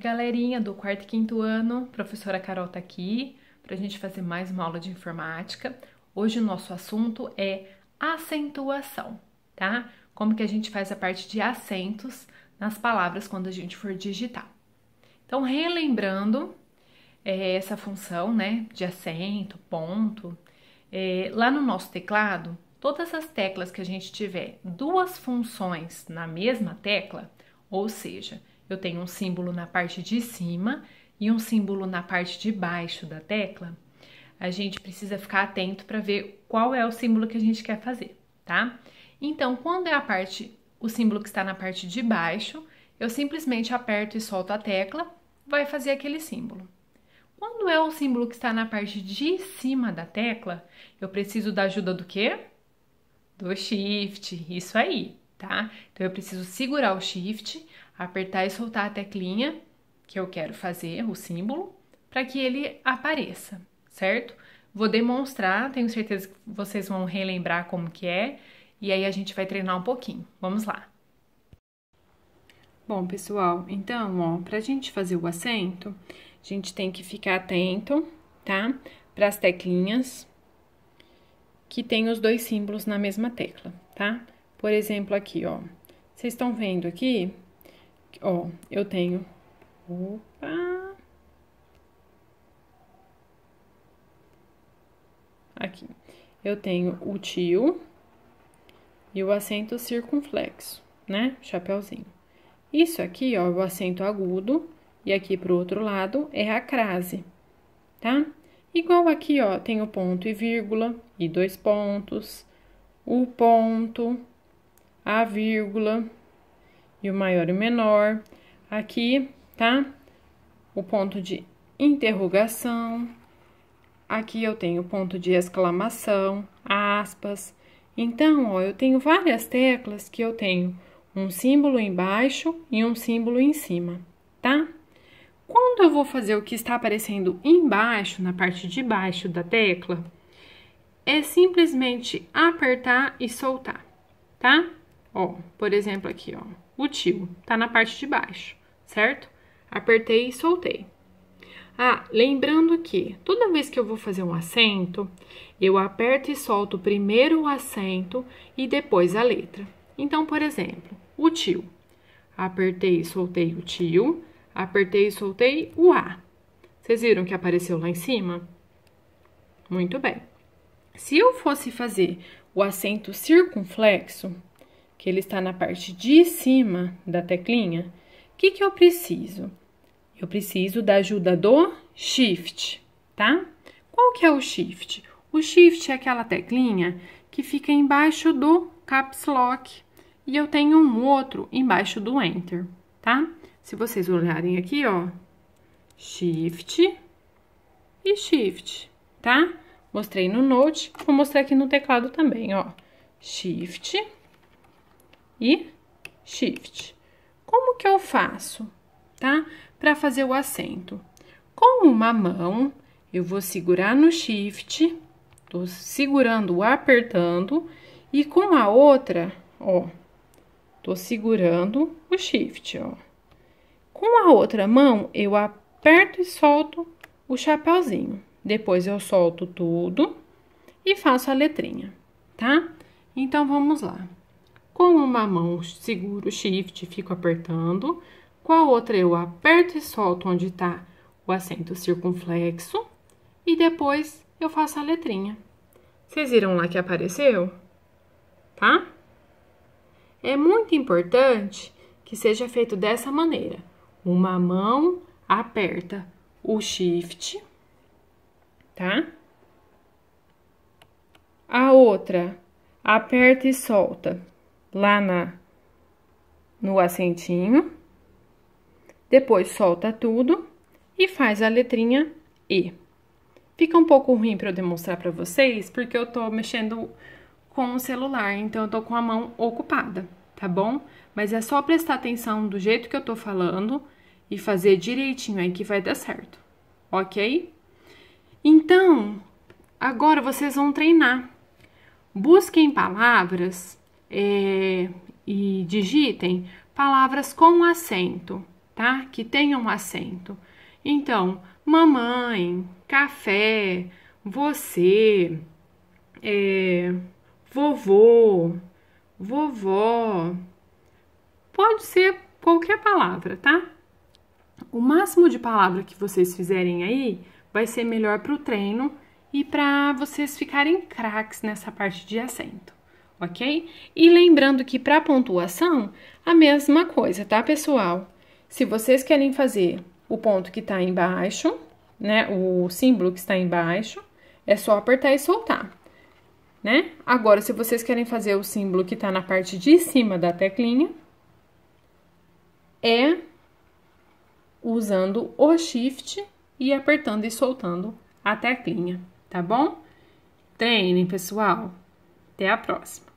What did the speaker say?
galerinha do quarto e quinto ano, professora Carol tá aqui para a gente fazer mais uma aula de informática. Hoje o nosso assunto é acentuação, tá? Como que a gente faz a parte de acentos nas palavras quando a gente for digitar. Então, relembrando é, essa função, né, de acento, ponto, é, lá no nosso teclado, todas as teclas que a gente tiver duas funções na mesma tecla, ou seja, eu tenho um símbolo na parte de cima e um símbolo na parte de baixo da tecla, a gente precisa ficar atento para ver qual é o símbolo que a gente quer fazer, tá? Então, quando é a parte, o símbolo que está na parte de baixo, eu simplesmente aperto e solto a tecla, vai fazer aquele símbolo. Quando é o símbolo que está na parte de cima da tecla, eu preciso da ajuda do quê? Do Shift, isso aí, tá? Então eu preciso segurar o Shift apertar e soltar a teclinha que eu quero fazer, o símbolo, para que ele apareça, certo? Vou demonstrar, tenho certeza que vocês vão relembrar como que é, e aí a gente vai treinar um pouquinho. Vamos lá! Bom, pessoal, então, ó, pra gente fazer o acento, a gente tem que ficar atento, tá? Para as teclinhas que tem os dois símbolos na mesma tecla, tá? Por exemplo, aqui, ó. Vocês estão vendo aqui Ó, eu tenho. Opa! Aqui. Eu tenho o tio e o acento circunflexo, né? Chapeuzinho. Isso aqui, ó, é o acento agudo e aqui pro outro lado é a crase, tá? Igual aqui, ó, tem o ponto e vírgula e dois pontos, o ponto, a vírgula, e o maior e o menor. Aqui, tá? O ponto de interrogação. Aqui eu tenho ponto de exclamação, aspas. Então, ó, eu tenho várias teclas que eu tenho um símbolo embaixo e um símbolo em cima, tá? Quando eu vou fazer o que está aparecendo embaixo, na parte de baixo da tecla, é simplesmente apertar e soltar, tá? Ó, por exemplo aqui, ó o tio, tá na parte de baixo, certo? Apertei e soltei. Ah, lembrando que toda vez que eu vou fazer um acento, eu aperto e solto primeiro o acento e depois a letra. Então, por exemplo, o tio. Apertei e soltei o tio, apertei e soltei o A. Vocês viram que apareceu lá em cima? Muito bem. Se eu fosse fazer o acento circunflexo, que ele está na parte de cima da teclinha, o que, que eu preciso? Eu preciso da ajuda do Shift, tá? Qual que é o Shift? O Shift é aquela teclinha que fica embaixo do Caps Lock e eu tenho um outro embaixo do Enter, tá? Se vocês olharem aqui, ó, Shift e Shift, tá? Mostrei no Note, vou mostrar aqui no teclado também, ó, Shift e Shift. Como que eu faço, tá? Para fazer o acento. Com uma mão, eu vou segurar no Shift, tô segurando, apertando, e com a outra, ó, tô segurando o Shift, ó. Com a outra mão, eu aperto e solto o chapéuzinho. Depois eu solto tudo e faço a letrinha, tá? Então, vamos lá. Com uma mão seguro o shift e fico apertando. Com a outra eu aperto e solto onde está o acento circunflexo. E depois eu faço a letrinha. Vocês viram lá que apareceu? Tá? É muito importante que seja feito dessa maneira. Uma mão aperta o shift, tá? A outra aperta e solta lá na, no assentinho. Depois solta tudo e faz a letrinha E. Fica um pouco ruim para eu demonstrar para vocês, porque eu tô mexendo com o celular, então eu tô com a mão ocupada, tá bom? Mas é só prestar atenção do jeito que eu tô falando e fazer direitinho aí que vai dar certo, ok? Então, agora vocês vão treinar. Busquem palavras é, e digitem palavras com acento, tá? Que tenham acento. Então, mamãe, café, você, é, vovô, vovó. Pode ser qualquer palavra, tá? O máximo de palavra que vocês fizerem aí vai ser melhor para o treino e para vocês ficarem craques nessa parte de acento ok? E lembrando que para pontuação, a mesma coisa, tá, pessoal? Se vocês querem fazer o ponto que está embaixo, né, o símbolo que está embaixo, é só apertar e soltar, né? Agora, se vocês querem fazer o símbolo que está na parte de cima da teclinha, é usando o shift e apertando e soltando a teclinha, tá bom? Treinem, pessoal! Até a próxima!